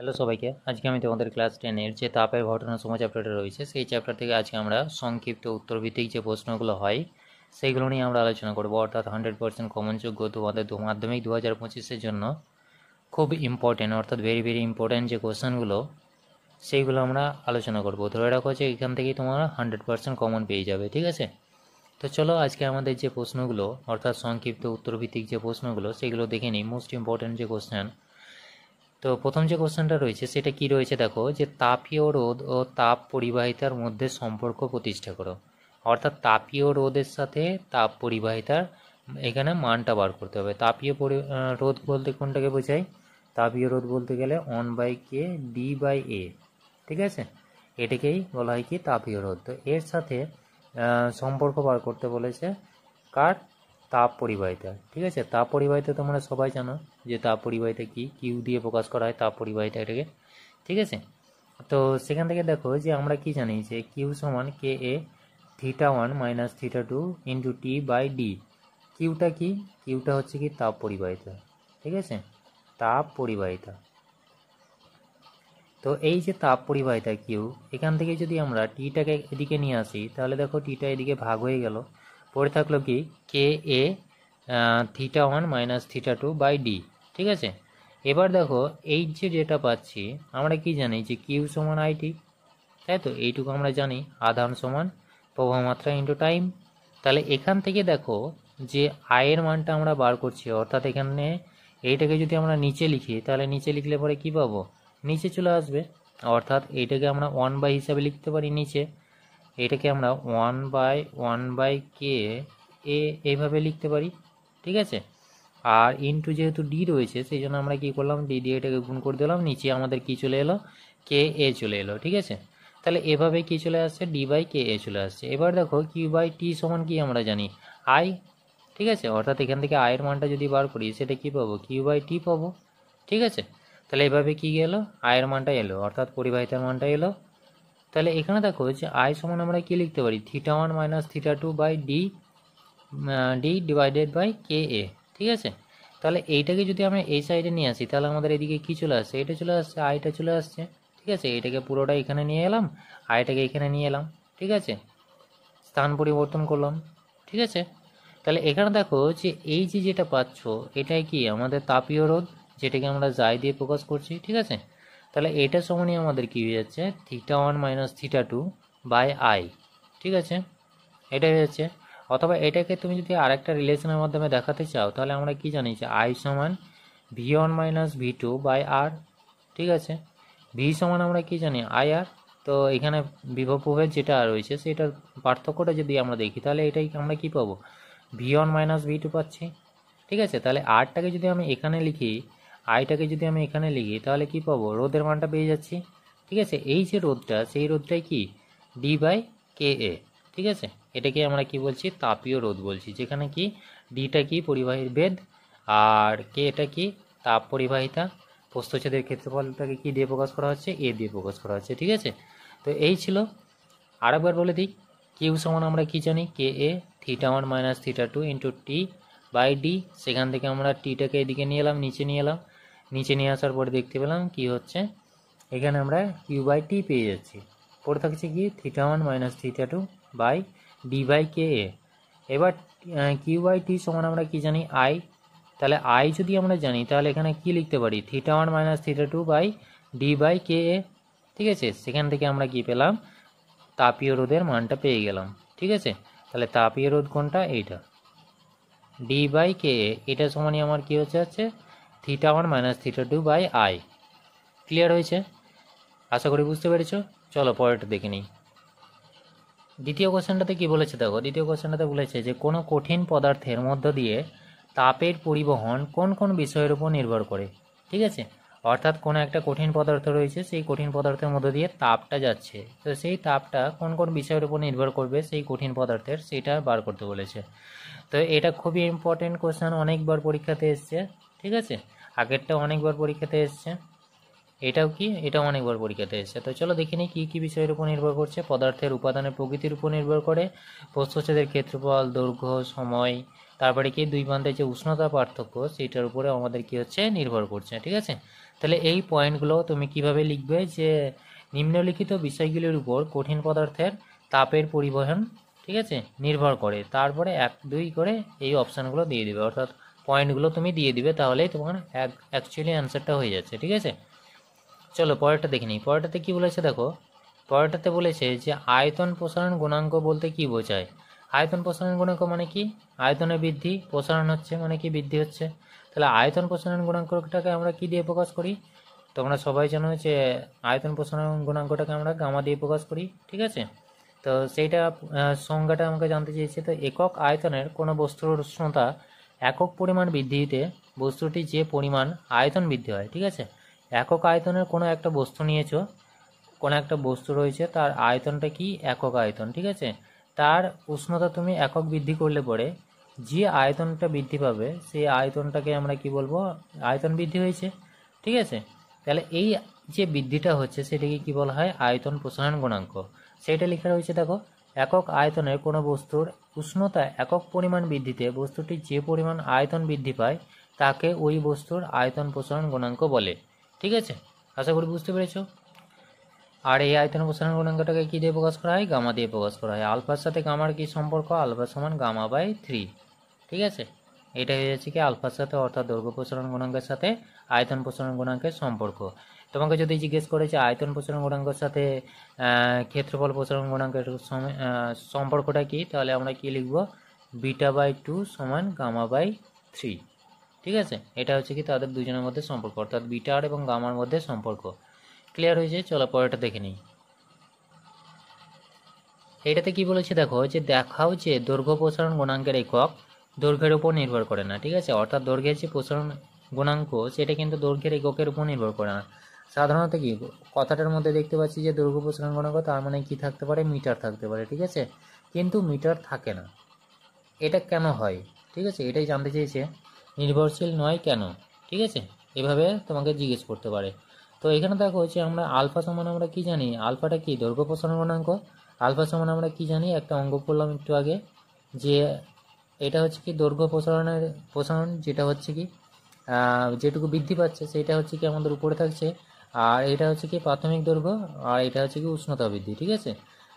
hello সবাইকে আজকে আমি তোমাদের ক্লাস টেনের যে তাপের সময় চ্যাপ্টারটা রয়েছে সেই চ্যাপ্টার থেকে আজকে আমরা সংক্ষিপ্ত উত্তরভিত্তিক যে প্রশ্নগুলো হয় সেইগুলো নিয়ে আমরা আলোচনা করব অর্থাৎ হান্ড্রেড পার্সেন্ট কমনযোগ্য তোমাদের মাধ্যমিক দু হাজার পঁচিশের জন্য খুব ইম্পর্টেন্ট অর্থাৎ ভেরি ভেরি ইম্পর্টেন্ট যে কোশ্চেনগুলো সেইগুলো আমরা আলোচনা করব ধরে রাখো যে এখান থেকেই তোমরা হান্ড্রেড পার্সেন্ট কমন পেয়ে যাবে ঠিক আছে তো চলো আজকে আমাদের যে প্রশ্নগুলো অর্থাৎ সংক্ষিপ্ত উত্তরভিত্তিক যে প্রশ্নগুলো সেগুলো দেখে নিই মোস্ট ইম্পর্টেন্ট যে কোশ্চেন তো প্রথম যে কোশ্চেনটা রয়েছে সেটা কি রয়েছে দেখো যে তাপীয় রোধ ও তাপ পরিবাহিতার মধ্যে সম্পর্ক প্রতিষ্ঠা করো অর্থাৎ তাপীয় রোধের সাথে তাপ পরিবাহিতার এখানে মানটা বার করতে হবে তাপীয় রোধ বলতে কোনটাকে বোঝায় তাপীয় রোধ বলতে গেলে one by K D by A ঠিক আছে এটাকেই বলা হয় কি তাপীয় রোধ তো এর সাথে সম্পর্ক বার করতে বলেছে কার তাপ পরিবাহিতা ঠিক আছে তাপ পরিবাহিতা তোমরা সবাই জানো যে তাপ পরিবাহিতা কী কিউ দিয়ে প্রকাশ করা হয় তাপ পরিবাহিতা এটাকে ঠিক আছে তো সেখান থেকে দেখো যে আমরা কি জানি যে কিউ সমান K A theta one minus theta two into T by D কিউটা কি কিউটা হচ্ছে কি তাপ পরিবাহিতা ঠিক আছে তাপ পরিবাহিতা তো এই যে তাপ পরিবাহিতা কিউ এখান থেকে যদি আমরা টিটাকে এদিকে নিয়ে আসি তাহলে দেখো টিটা এদিকে ভাগ হয়ে গেল পড়ে থাকলো কি K A theta one minus theta two by D ঠিক আছে এবার দেখো এই যে যেটা পাচ্ছি আমরা কি জানি যে কিউ সমান আইটি তাই তো এইটুকু আমরা জানি আধান সমান প্রবাহমাত্রা ইন্টু টাইম তাহলে এখান থেকে দেখো যে আয়ের মানটা আমরা বার করছি অর্থাৎ এখানে এইটাকে যদি আমরা নিচে লিখি তাহলে নিচে লিখলে পরে কি পাবো নিচে চলে আসবে অর্থাৎ এইটাকে আমরা ওয়ান বাই হিসাবে লিখতে পারি নিচে এটাকে আমরা one by one by K A এইভাবে লিখতে পারি ঠিক আছে আর ইনটু যেহেতু ডি রয়েছে সেই জন্য আমরা কি করলাম ডি দিয়ে এটাকে গুণ করে দিলাম নিচে আমাদের কি চলে এলো কে এ চলে এলো ঠিক আছে তাহলে এভাবে কি চলে আসছে ডি বাই কে এ চলে আসছে এবার দেখো কিউ বাই টি সমান কি আমরা জানি আই ঠিক আছে অর্থাৎ এখান থেকে আয়ের মানটা যদি বার করি সেটা কি পাবো কিউ বাই টি পাবো ঠিক আছে তাহলে এভাবে কি গেলো আয়ের মানটা এলো অর্থাৎ পরিবাহিতার মানটা এলো তাহলে এখানে দেখো যে আই সমান আমরা কি লিখতে পারি theta one minus theta two by D D divided by K A ঠিক আছে তাহলে এইটাকে যদি আমরা এই সাইডে নিয়ে আসি তাহলে আমাদের এদিকে কি চলে আসছে এটা চলে আসছে আইটা চলে আসছে ঠিক আছে এটাকে পুরোটা এখানে নিয়ে এলাম আইটাকে এখানে নিয়ে এলাম ঠিক আছে স্থান পরিবর্তন করলাম ঠিক আছে তাহলে এখানে দেখো যে এই যে যেটা পাচ্ছ এটাই কি আমাদের তাপীয় রোধ যেটাকে আমরা যাই দিয়ে প্রকাশ করছি ঠিক আছে তাহলে এটা সমানই আমাদের কী হয়ে যাচ্ছে theta one minus theta two by I ঠিক আছে এটা হয়ে যাচ্ছে অথবা এটাকে তুমি যদি আরেকটা রিলেশনের মাধ্যমে দেখাতে চাও তাহলে আমরা কি জানি যে আই সমান V one minus V two by R ঠিক আছে ভি সমান আমরা কি জানি আই আর তো এখানে বিভবের যেটা রয়েছে সেটার পার্থক্যটা যদি আমরা দেখি তাহলে এটাই আমরা কি পাবো V one minus V two পাচ্ছি ঠিক আছে তাহলে আরটাকে যদি আমি এখানে লিখি আইটাকে যদি আমি এখানে লিখি তাহলে কি পাবো রোদের মানটা পেয়ে যাচ্ছি ঠিক আছে এই যে রোদটা সেই রোদটাই কি ডি বাই কে এ ঠিক আছে এটাকে আমরা কি বলছি তাপীয় রোদ বলছি যেখানে কি ডিটা কি পরিবাহীর বেদ আর কে এটা কি তাপ পরিবাহিতা প্রস্থচ্ছেদের ক্ষেত্রফলটাকে কি দিয়ে প্রকাশ করা হচ্ছে এ দিয়ে প্রকাশ করা হচ্ছে ঠিক আছে তো এই ছিল আরেকবার বলে দিই কিউ সমান আমরা কী জানি K A theta one minus theta two into T by D সেখান থেকে আমরা টিটাকে এদিকে নিয়ে এলাম নিচে নিয়ে এলাম নিচে নিয়ে আসার পরে দেখতে পেলাম কি হচ্ছে এখানে আমরা কিউ বাই টি পেয়ে যাচ্ছি পড়ে থাকছে কি theta one minus theta two by D by K A এবার কিউ বাই টি সমান আমরা কি জানি আই তাহলে আই যদি আমরা জানি তাহলে এখানে কি লিখতে পারি theta one minus theta two by D by K A ঠিক আছে সেখান থেকে আমরা কি পেলাম তাপীয় রোদের মানটা পেয়ে গেলাম ঠিক আছে তাহলে তাপীয় রোদ কোনটা এইটা ডি বাই কে এটা সমানই আমার কী হচ্ছে হচ্ছে theta one minus theta two by I clear হয়েছে আশা করি বুঝতে পেরেছ চলো পরেরটা দেখে নিই দ্বিতীয় কোশ্চেনটাতে কি বলেছে দেখো দ্বিতীয় কোশ্চেনটাতে বলেছে যে কোনো কঠিন পদার্থের মধ্য দিয়ে তাপের পরিবহন কোন কোন বিষয়ের উপর নির্ভর করে ঠিক আছে অর্থাৎ কোনো একটা কঠিন পদার্থ রয়েছে সেই কঠিন পদার্থের মধ্য দিয়ে তাপটা যাচ্ছে তো সেই তাপটা কোন কোন বিষয়ের উপর নির্ভর করবে সেই কঠিন পদার্থের সেটা বার করতে বলেছে তো এটা খুবই ইম্পর্টেন্ট কোশ্চেন অনেকবার পরীক্ষাতে এসছে ঠিক আছে আগেরটাও অনেকবার পরীক্ষাতে এসছে এটাও কি এটাও অনেকবার পরীক্ষাতে এসছে তো চলো দেখে নিই কী কী বিষয়ের উপর নির্ভর করছে পদার্থের উপাদানের প্রকৃতির উপর নির্ভর করে প্রস্থচ্ছেদের ক্ষেত্রফল দৈর্ঘ্য সময় তারপরে কি দুই প্রান্তের যে উষ্ণতা পার্থক্য সেটার উপরে আমাদের কি হচ্ছে নির্ভর করছে ঠিক আছে তাহলে এই পয়েন্টগুলো তুমি কিভাবে লিখবে যে নিম্নলিখিত বিষয়গুলির উপর কঠিন পদার্থের তাপের পরিবহন ঠিক আছে নির্ভর করে তারপরে এক দুই করে এই অপশানগুলো দিয়ে দেবে অর্থাৎ পয়েন্টগুলো তুমি দিয়ে দিবে তাহলেই তোমার অ্যাকচুয়ালি অ্যান্সারটা হয়ে যাচ্ছে ঠিক আছে চলো পরেরটা দেখে নিই পরেরটাতে কী বলেছে দেখো পরেরটাতে বলেছে যে আয়তন প্রসারণ গুণাঙ্ক বলতে কি বোঝায় আয়তন প্রসারণ গুণাঙ্ক মানে কি আয়তনে বৃদ্ধি প্রসারণ হচ্ছে মানে কি বৃদ্ধি হচ্ছে তাহলে আয়তন প্রসারণ গুণাঙ্কটাকে আমরা কি দিয়ে প্রকাশ করি তোমরা সবাই জানো যে আয়তন প্রসারণ গুণাঙ্কটাকে আমরা গামা দিয়ে প্রকাশ করি ঠিক আছে তো সেইটা সংজ্ঞাটা আমাকে জানতে চেয়েছে তো একক আয়তনের কোনো বস্তুর উষ্ণতা একক পরিমাণ বৃদ্ধিতে বস্তুটি যে পরিমাণ আয়তন বৃদ্ধি হয় ঠিক আছে একক আয়তনের কোনো একটা বস্তু নিয়েছো কোনো একটা বস্তু রয়েছে তার আয়তনটা কি একক আয়তন ঠিক আছে তার উষ্ণতা তুমি একক বৃদ্ধি করলে পরে যে আয়তনটা বৃদ্ধি পাবে সেই আয়তনটাকে আমরা কি বলবো আয়তন বৃদ্ধি হয়েছে ঠিক আছে তাহলে এই যে বৃদ্ধিটা হচ্ছে সেটাকে কি বলা হয় আয়তন প্রসারণ গুণাঙ্ক সেটা লেখা রয়েছে দেখো একক আয়তনে কোনো বস্তুর উষ্ণতা একক পরিমাণ বৃদ্ধিতে বস্তুটি যে পরিমাণ আয়তন বৃদ্ধি পায় তাকে ওই বস্তুর আয়তন প্রসারণ গুণাঙ্ক বলে ঠিক আছে আশা করি বুঝতে পেরেছ আর এই আয়তন প্রসারণ গুণাঙ্কটাকে কী দিয়ে প্রকাশ করা হয় গামা দিয়ে প্রকাশ করা হয় আলফার সাথে গামার কী সম্পর্ক আলফা সমান গামা বাই থ্রি ঠিক আছে এটা হয়ে যাচ্ছে কি আলফার সাথে অর্থাৎ দৈর্ঘ্য প্রসারণ গুণাঙ্কের সাথে আয়তন প্রসারণ গুণাঙ্কের সম্পর্ক তোমাকে যদি জিজ্ঞেস করে যে আয়তন প্রসারণ গুণাঙ্কর সাথে ক্ষেত্রফল প্রসারণ গুণাঙ্কের সম্পর্কটা কী তাহলে আমরা কী লিখব বিটা বাই টু সমান গামা বাই থ্রি ঠিক আছে এটা হচ্ছে কি তাদের দুজনের মধ্যে সম্পর্ক অর্থাৎ বিটার এবং গামার মধ্যে সম্পর্ক ক্লিয়ার হয়েছে চলো পরেটা দেখে নিই এটাতে কি বলেছে দেখো যে দেখাও যে দৈর্ঘ্য প্রসারণ গুণাঙ্কের একক দৈর্ঘ্যের উপর নির্ভর করে না ঠিক আছে অর্থাৎ দৈর্ঘ্যের যে প্রসারণ গুণাঙ্ক সেটা কিন্তু দৈর্ঘ্যের এককের উপর নির্ভর করে না সাধারণত কি কথাটার মধ্যে দেখতে পাচ্ছি যে দুর্গপুর সংগণক তার মানে কি থাকতে পারে মিটার থাকতে পারে ঠিক আছে কিন্তু মিটার থাকে না এটা কেন হয় ঠিক আছে এটাই জানতে চেয়েছে নির্ভরশীল নয় কেন ঠিক আছে এভাবে তোমাকে জিজ্ঞেস করতে পারে তো এখানে দেখো হচ্ছে আমরা আলফা সমান আমরা কি জানি আলফাটা কি দৈর্ঘ্য প্রসারণ গণাঙ্ক আলফা সমান আমরা কি জানি একটা অঙ্গ করলাম একটু আগে যে এটা হচ্ছে কি দৈর্ঘ্য প্রসারণের প্রসারণ যেটা হচ্ছে কি যেটুকু বৃদ্ধি পাচ্ছে সেটা হচ্ছে কি আমাদের উপরে থাকছে আর এটা হচ্ছে কি প্রাথমিক দৈর্ঘ্য আর এটা হচ্ছে কি উষ্ণতা বৃদ্ধি ঠিক আছে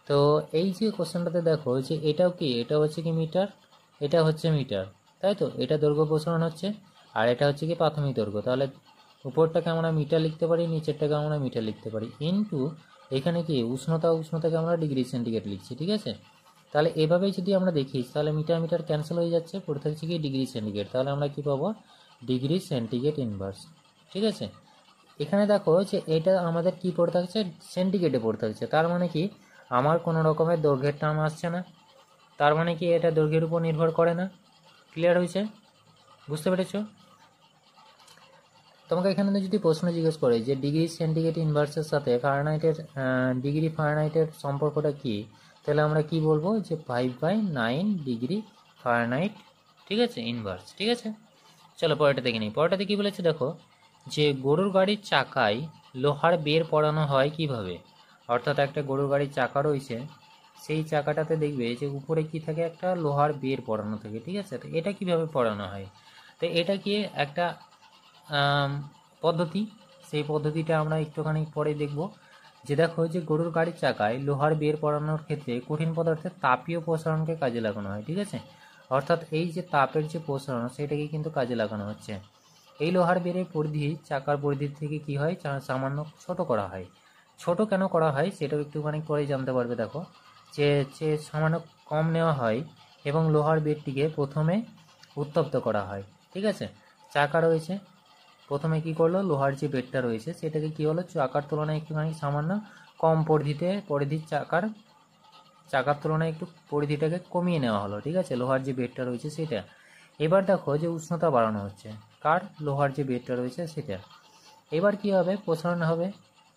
তো এই যে কোশ্চেনটাতে দেখো যে এটাও কি এটা হচ্ছে কি মিটার এটা হচ্ছে মিটার তাই তো এটা দৈর্ঘ্য প্রসারণ হচ্ছে আর এটা হচ্ছে কি প্রাথমিক দৈর্ঘ্য তাহলে উপরটাকে আমরা মিটার লিখতে পারি নিচেরটাকে আমরা মিটার লিখতে পারি ইনটু এখানে কি উষ্ণতা উষ্ণতাকে আমরা ডিগ্রি সেন্টিগ্রেড লিখছি ঠিক আছে তাহলে এভাবেই যদি আমরা দেখি তাহলে মিটার মিটার ক্যান্সেল হয়ে যাচ্ছে পড়ে থাকছে কি ডিগ্রি সেন্টিগ্রেড তাহলে আমরা কি পাবো ডিগ্রি সেন্টিগ্রেড ইনভার্স ঠিক আছে এখানে দেখো যে এটা আমাদের কি পড়ে থাকছে সিন্ডিকেটে পড়ে থাকছে তার মানে কি আমার কোনো রকমের দৈর্ঘ্যের টার্ম আসছে না তার মানে কি এটা দৈর্ঘ্যের উপর নির্ভর করে না ক্লিয়ার হয়েছে বুঝতে পেরেছ তোমাকে এখানে যদি প্রশ্ন জিজ্ঞেস করে যে ডিগ্রি সেন্টিগ্রেড ইনভার্সের সাথে ফারেনহাইটের ডিগ্রি ফারেনহাইটের সম্পর্কটা কি তাহলে আমরা কি বলবো যে five by nine degree Fahrenheit ঠিক আছে ইনভার্স ঠিক আছে চলো পরেরটা দেখে নিই পরেরটাতে কী বলেছে দেখো যে গরুর গাড়ির চাকায় লোহার বের পড়ানো হয় কিভাবে অর্থাৎ একটা গরুর গাড়ির চাকা রয়েছে সেই চাকাটাতে দেখবে যে উপরে কি থাকে একটা লোহার বের পড়ানো থাকে ঠিক আছে তো এটা কিভাবে পড়ানো হয় তো এটা কি একটা পদ্ধতি সেই পদ্ধতিটা আমরা একটুখানি পরে দেখব যে দেখো যে গরুর গাড়ির চাকায় লোহার বের পড়ানোর ক্ষেত্রে কঠিন পদার্থের তাপীয় প্রসারণকে কাজে লাগানো হয় ঠিক আছে অর্থাৎ এই যে তাপের যে প্রসারণ সেটাকে কিন্তু কাজে লাগানো হচ্ছে এই লোহার বেড়ের পরিধি চাকার পরিধি থেকে কি হয় সামান্য ছোট করা হয় ছোট কেন করা হয় সেটাও একটুখানি পরেই জানতে পারবে দেখো যে যে সামান্য কম নেওয়া হয় এবং লোহার বেড়টিকে প্রথমে উত্তপ্ত করা হয় ঠিক আছে চাকা রয়েছে প্রথমে কি করলো লোহার যে বেডটা রয়েছে সেটাকে কি হলো চাকার তুলনায় একটুখানি সামান্য কম পরিধিতে পরিধির চাকার চাকার তুলনায় একটু পরিধিটাকে কমিয়ে নেওয়া হলো ঠিক আছে লোহার যে বেডটা রয়েছে সেটা এবার দেখো যে উষ্ণতা বাড়ানো হচ্ছে কার লোহার যে বেডটা রয়েছে সেটা এবার কি হবে প্রসারণ হবে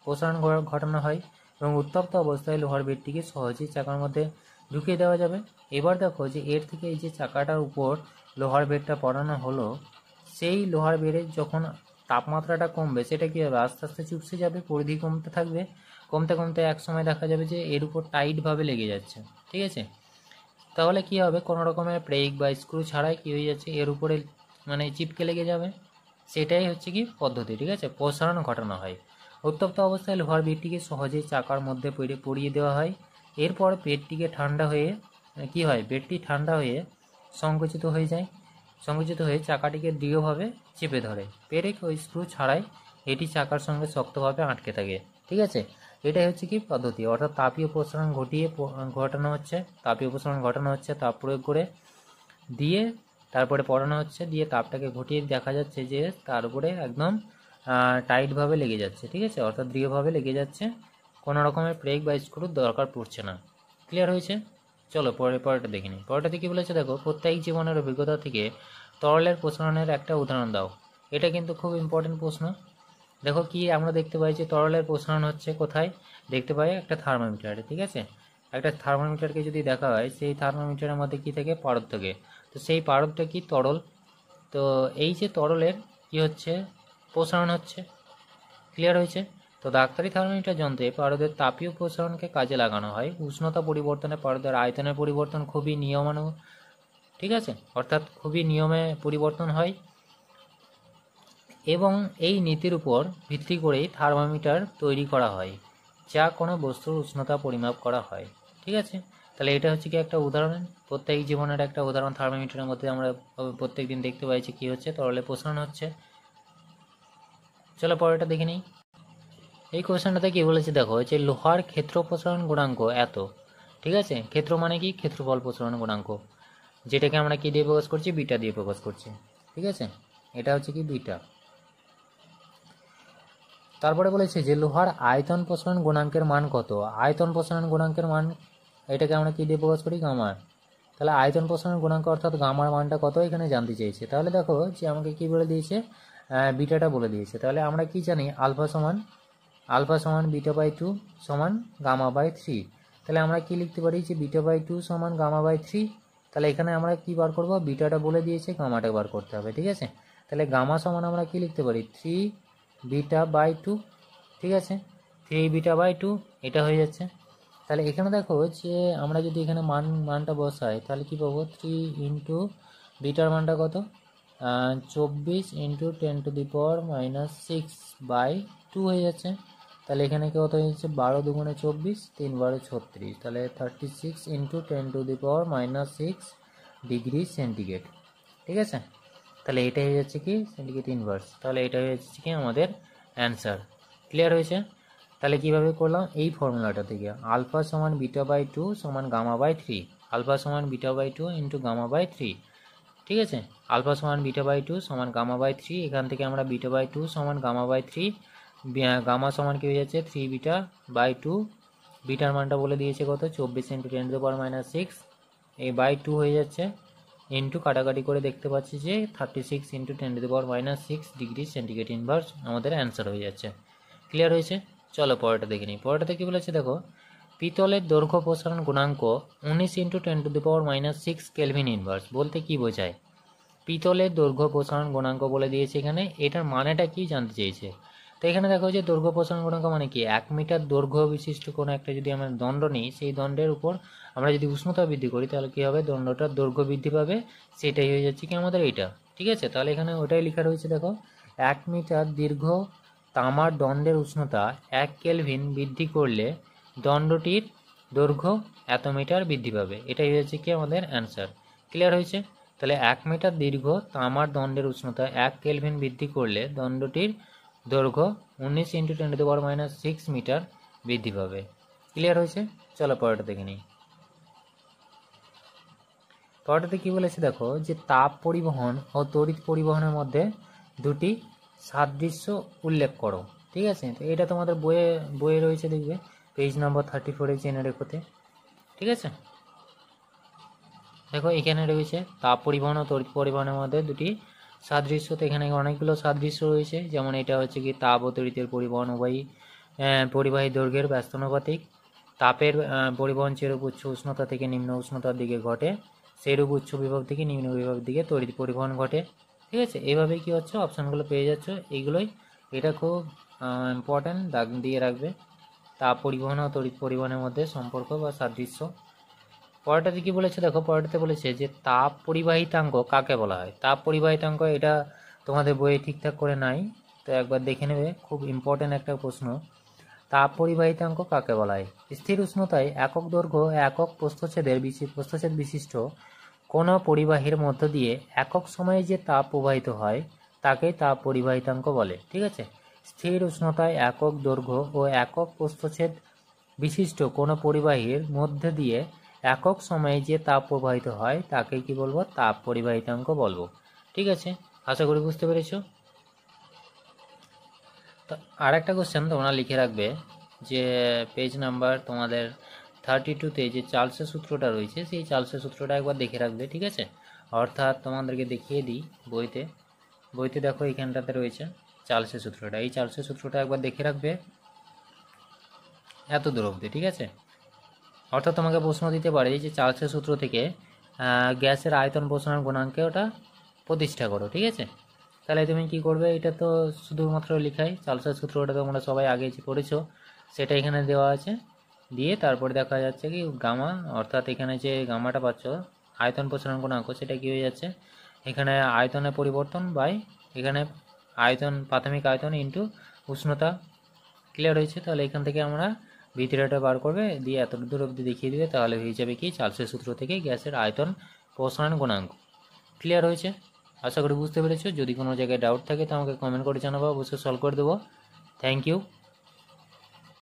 প্রসারণ ঘটানো হয় এবং উত্তপ্ত অবস্থায় লোহার বেডটিকে সহজেই চাকার মধ্যে ঢুকিয়ে দেওয়া যাবে এবার দেখো যে এর থেকে এই যে চাকাটার উপর লোহার বেডটা পড়ানো হলো সেই লোহার বেড়ে যখন তাপমাত্রাটা কমবে সেটা কী হবে আস্তে আস্তে চুপসে যাবে পরিধি কমতে থাকবে কমতে কমতে এক সময় দেখা যাবে যে এর উপর টাইটভাবে লেগে যাচ্ছে ঠিক আছে তাহলে কি হবে কোনো রকমের ব্রেক বা স্ক্রু ছাড়াই কী হয়ে যাচ্ছে এর উপরে মানে চিপকে লেগে যাবে সেটাই হচ্ছে কি পদ্ধতি ঠিক আছে প্রসারণ ঘটানো হয় উত্তপ্ত অবস্থায় লোহার বৃত্তিকে সহজেই চাকার মধ্যে পড়ে পড়িয়ে দেওয়া হয় এরপর পেটটিকে ঠান্ডা হয়ে কি হয় বেডটি ঠান্ডা হয়ে সংকুচিত হয়ে যায় সংকুচিত হয়ে চাকাটিকে দৃঢ়ভাবে চেপে ধরে পেরেক ওই স্ক্রু ছাড়াই এটি চাকার সঙ্গে শক্তভাবে আটকে থাকে ঠিক আছে এটাই হচ্ছে কি পদ্ধতি অর্থাৎ তাপীয় প্রসারণ ঘটিয়ে ঘটানো হচ্ছে তাপীয় প্রসারণ ঘটানো হচ্ছে তাপ প্রয়োগ করে দিয়ে তারপরে পড়ানো হচ্ছে দিয়ে তাপটাকে ঘটিয়ে দেখা যাচ্ছে যে তার উপরে একদম টাইটভাবে লেগে যাচ্ছে ঠিক আছে অর্থাৎ দৃঢ়ভাবে লেগে যাচ্ছে কোনো রকমের প্রেক বা স্ক্রুর দরকার পড়ছে না ক্লিয়ার হয়েছে চলো পরে পরেটা দেখিনি পরেটাতে কী বলেছে দেখো প্রত্যেক জীবনের অভিজ্ঞতা থেকে তরলের প্রসারণের একটা উদাহরণ দাও এটা কিন্তু খুব ইম্পর্টেন্ট প্রশ্ন দেখো কি আমরা দেখতে পাই যে তরলের প্রসারণ হচ্ছে কোথায় দেখতে পাই একটা থার্মোমিটারে ঠিক আছে একটা থার্মোমিটারকে যদি দেখা হয় সেই থার্মোমিটারের মধ্যে কি থাকে পারদ থাকে তো সেই পারদটা কি তরল তো এই যে তরলের কি হচ্ছে প্রসারণ হচ্ছে ক্লিয়ার হয়েছে তো ডাক্তারি থার্মোমিটার যন্ত্রে পারদের তাপীয় প্রসারণকে কাজে লাগানো হয় উষ্ণতা পরিবর্তনে পারদের আয়তনের পরিবর্তন খুবই নিয়মানু ঠিক আছে অর্থাৎ খুবই নিয়মে পরিবর্তন হয় এবং এই নীতির উপর ভিত্তি করেই থার্মোমিটার তৈরি করা হয় যা কোনো বস্তুর উষ্ণতা পরিমাপ করা হয় ঠিক আছে তাহলে এটা হচ্ছে কি একটা উদাহরণ প্রত্যেক জীবনের একটা উদাহরণ থার্মোমিটারের মধ্যে আমরা প্রত্যেক দিন দেখতে পাইছি কি হচ্ছে তরলে প্রসারণ হচ্ছে চলো পরেরটা দেখে নিই এই কোয়েশ্চেনটাতে কি বলেছে দেখো যে লোহার ক্ষেত্র প্রসারণ গুণাঙ্ক এত ঠিক আছে ক্ষেত্র মানে কি ক্ষেত্রফল প্রসারণ গুণাঙ্ক যেটাকে আমরা কি দিয়ে প্রকাশ করছি বিটা দিয়ে প্রকাশ করছি ঠিক আছে এটা হচ্ছে কি বিটা তারপরে বলেছে যে লোহার আয়তন প্রসারণ গুণাঙ্কের মান কত আয়তন প্রসারণ গুণাঙ্কের মান এটাকে আমরা কী দিয়ে প্রকাশ করি গামার তাহলে আয়তন প্রসারণ গুণাঙ্ক অর্থাৎ গামার মানটা কত এখানে জানতে চেয়েছে তাহলে দেখো যে আমাকে কি বলে দিয়েছে বিটাটা বলে দিয়েছে তাহলে আমরা কি জানি আলফা সমান আলফা সমান বিটা বাই টু সমান গামা বাই থ্রি তাহলে আমরা কি লিখতে পারি যে বিটা বাই টু সমান গামা বাই থ্রি তাহলে এখানে আমরা কি বার করব বিটাটা বলে দিয়েছে গামাটা বার করতে হবে ঠিক আছে তাহলে গামা সমান আমরা কি লিখতে পারি থ্রি বিটা বাই টু ঠিক আছে থ্রি বিটা বাই টু এটা হয়ে যাচ্ছে তাহলে এখানে দেখো যে আমরা যদি এখানে মান মানটা বসাই তাহলে কি পাবো থ্রি ইন্টু বিটার মানটা কত চব্বিশ into ten to the power minus six by two হয়ে যাচ্ছে তাহলে এখানে কত হয়ে যাচ্ছে বারো দুগুণে চব্বিশ তিন বারো ছত্রিশ তাহলে thirty six into ten to the power minus six degree centigrade ঠিক আছে তাহলে এটা হয়ে যাচ্ছে কি সেন্টিগ্রেড ইনভার্স তাহলে এটা হয়ে যাচ্ছে কি আমাদের অ্যান্সার ক্লিয়ার হয়েছে তাহলে কিভাবে করলাম এই ফর্মুলাটা থেকে আলফা সমান বিটা বাই টু সমান গামা বাই থ্রি আলফা সমান beta by two into gamma by three ঠিক আছে আলফা সমান বিটা বাই টু সমান গামা বাই থ্রি এখান থেকে আমরা বিটা বাই টু সমান গামা বাই থ্রি গামা সমান কী হয়ে যাচ্ছে থ্রি বিটা বাই টু বিটার মানটা বলে দিয়েছে কত চব্বিশ into ten to power minus six এই বাই টু হয়ে যাচ্ছে ইন্টু কাটাকাটি করে দেখতে পাচ্ছি যে thirty six into ten to power minus six degree centigrade inverse আমাদের অ্যান্সার হয়ে যাচ্ছে ক্লিয়ার হয়েছে চলো পরেটা দেখে নিই পরেটাতে কী বলেছে দেখো পিতলের দৈর্ঘ্য প্রসারণ গুণাঙ্ক উনিশ into ten to the power minus six kelvin inverse বলতে কি বোঝায় পিতলের দৈর্ঘ্য প্রসারণ গুণাঙ্ক বলে দিয়েছে এখানে এটার মানেটা কি জানতে চেয়েছে তো এখানে দেখো যে দৈর্ঘ্য প্রসারণ গুণাঙ্ক মানে কি এক মিটার দৈর্ঘ্য বিশিষ্ট কোনো একটা যদি আমরা দণ্ড নিই সেই দণ্ডের উপর আমরা যদি উষ্ণতা বৃদ্ধি করি তাহলে কী হবে দণ্ডটার দৈর্ঘ্য বৃদ্ধি পাবে সেটাই হয়ে যাচ্ছে কি আমাদের এইটা ঠিক আছে তাহলে এখানে ওটাই লেখা রয়েছে দেখো এক মিটার দীর্ঘ তামার দণ্ডের উষ্ণতা এক কেলভিন বৃদ্ধি করলে দণ্ডটির দৈর্ঘ্য এত মিটার বৃদ্ধি পাবে এটাই হয়েছে কি আমাদের অ্যান্সার ক্লিয়ার হয়েছে তাহলে এক মিটার দীর্ঘ তামার দণ্ডের উষ্ণতা এক কেলভিন বৃদ্ধি করলে দণ্ডটির দৈর্ঘ্য উনিশ into ten to power minus six metre বৃদ্ধি পাবে ক্লিয়ার হয়েছে চলো পরেরটা দেখে নিই পরেরটাতে কী বলেছে দেখো যে তাপ পরিবহন ও তড়িৎ পরিবহনের মধ্যে দুটি সাদৃশ্য উল্লেখ করো ঠিক আছে তো এটা তোমাদের বইয়ে বইয়ে রয়েছে দেখবে পেজ নম্বর থার্টি ফোরে জেনে রেখোতে ঠিক আছে দেখো এখানে রয়েছে তাপ পরিবহন ও তড়িৎ পরিবহনের মধ্যে দুটি সাদৃশ্য তো এখানে অনেকগুলো সাদৃশ্য রয়েছে যেমন এটা হচ্ছে কি তাপ ও তড়িতের পরিবহন উভয়ই পরিবাহী দৈর্ঘ্যের ব্যস্তানুপাতিক তাপের পরিবহন যেরূপ উচ্চ উষ্ণতা থেকে নিম্ন উষ্ণতার দিকে ঘটে সেরূপ উচ্চ বিভব থেকে নিম্ন বিভব দিকে তড়িৎ পরিবহন ঘটে ঠিক আছে এইভাবে কি হচ্ছে অপশানগুলো পেয়ে যাচ্ছ এইগুলোই এটা খুব ইম্পর্ট্যান্ট দাগ দিয়ে রাখবে তাপ পরিবহন ও তড়িৎ পরিবহনের মধ্যে সম্পর্ক বা সাদৃশ্য পরেরটাতে কী বলেছে দেখো পরেরটাতে বলেছে যে তাপ পরিবাহিতাঙ্ক কাকে বলা হয় তাপ পরিবাহিতাঙ্ক এটা তোমাদের বইয়ে ঠিকঠাক করে নাই তো একবার দেখে নেবে খুব ইম্পর্ট্যান্ট একটা প্রশ্ন তাপ পরিবাহিতাঙ্ক কাকে বলা হয় স্থির উষ্ণতায় একক দৈর্ঘ্য একক প্রস্থচ্ছেদের বিশি প্রস্থচ্ছেদ বিশিষ্ট কোন পরিবাহীর মধ্য দিয়ে একক সময়ে যে তাপ প্রবাহিত হয় তাকে তাপ পরিবাহিতাঙ্ক বলে ঠিক আছে স্থির উষ্ণতায় একক দৈর্ঘ্য ও একক প্রস্তচ্ছেদ বিশিষ্ট কোনো পরিবাহীর মধ্যে দিয়ে একক সময়ে যে তাপ প্রবাহিত হয় তাকে কি বলবো তাপ পরিবাহিতাঙ্ক বলবো ঠিক আছে আশা করি বুঝতে পেরেছ তো আর একটা কোশ্চেন তোমরা লিখে রাখবে যে পেজ নাম্বার তোমাদের থার্টি টুতে যে চার্লসের সূত্রটা রয়েছে সেই চালসের সূত্রটা একবার দেখে রাখবে ঠিক আছে অর্থাৎ তোমাদেরকে দেখিয়ে দিই বইতে বইতে দেখো এইখানটাতে রয়েছে চার্লসের সূত্রটা এই চার্লসের সূত্রটা একবার দেখে রাখবে এত দূর অবধি ঠিক আছে অর্থাৎ তোমাকে প্রশ্ন দিতে পারে যে চালসের সূত্র থেকে গ্যাসের আয়তন প্রসারণ গুণাঙ্কে ওটা প্রতিষ্ঠা করো ঠিক আছে তাহলে তুমি কি করবে এটা তো শুধুমাত্র লিখাই চালসের সূত্রটা তোমরা সবাই আগে যে পড়েছো সেটা এখানে দেওয়া আছে দিয়ে তারপরে দেখা যাচ্ছে কি গামা অর্থাৎ এখানে যে গামাটা পাচ্ছ আয়তন প্রসারণ গুণাঙ্ক সেটা কী হয়ে যাচ্ছে এখানে আয়তনের পরিবর্তন বাই এখানে আয়তন প্রাথমিক আয়তন ইন্টু উষ্ণতা ক্লিয়ার হয়েছে তাহলে এখান থেকে আমরা ভিতরেটা বার করবে দিয়ে এত দূর অবধি দেখিয়ে দেবে তাহলে হয়ে যাবে কি চালসের সূত্র থেকে গ্যাসের আয়তন প্রসারণ গুণাঙ্ক ক্লিয়ার হয়েছে আশা করি বুঝতে পেরেছো যদি কোনো জায়গায় ডাউট থাকে তো আমাকে কমেন্ট করে জানাবো অবশ্যই সলভ করে দেবো থ্যাংক ইউ